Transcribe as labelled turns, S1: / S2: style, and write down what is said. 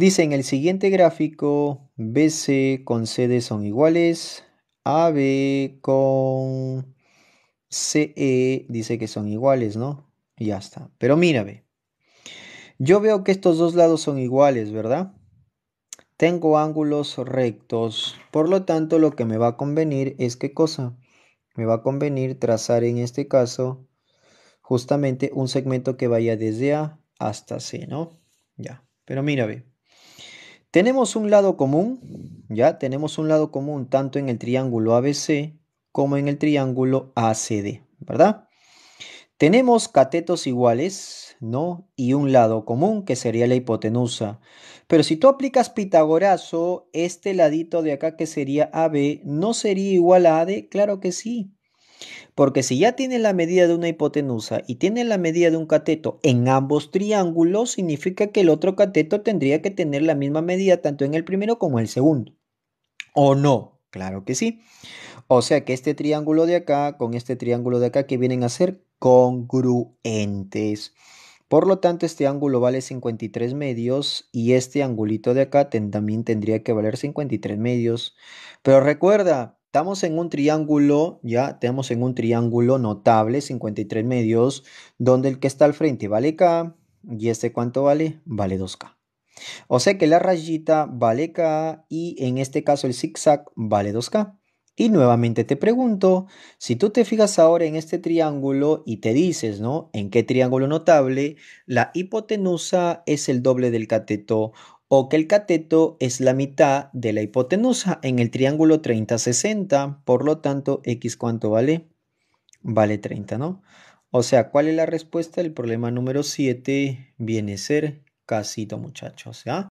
S1: Dice en el siguiente gráfico, BC con CD son iguales, AB con CE dice que son iguales, ¿no? Ya está. Pero mírame. Yo veo que estos dos lados son iguales, ¿verdad? Tengo ángulos rectos. Por lo tanto, lo que me va a convenir es qué cosa? Me va a convenir trazar en este caso justamente un segmento que vaya desde A hasta C, ¿no? Ya. Pero mírame. Tenemos un lado común, ya tenemos un lado común tanto en el triángulo ABC como en el triángulo ACD, ¿verdad? Tenemos catetos iguales, ¿no? Y un lado común que sería la hipotenusa. Pero si tú aplicas Pitagorazo, este ladito de acá que sería AB no sería igual a AD, claro que sí. Porque si ya tiene la medida de una hipotenusa y tiene la medida de un cateto en ambos triángulos, significa que el otro cateto tendría que tener la misma medida tanto en el primero como en el segundo. ¿O no? Claro que sí. O sea que este triángulo de acá con este triángulo de acá que vienen a ser congruentes. Por lo tanto, este ángulo vale 53 medios y este angulito de acá también tendría que valer 53 medios. Pero recuerda, Estamos en un triángulo, ya tenemos en un triángulo notable, 53 medios, donde el que está al frente vale K y este cuánto vale? Vale 2K. O sea que la rayita vale K y en este caso el zigzag vale 2K. Y nuevamente te pregunto, si tú te fijas ahora en este triángulo y te dices, ¿no? ¿En qué triángulo notable la hipotenusa es el doble del cateto o que el cateto es la mitad de la hipotenusa en el triángulo 30-60, por lo tanto, x cuánto vale? Vale 30, ¿no? O sea, ¿cuál es la respuesta? El problema número 7 viene a ser casito, muchachos, ¿ya?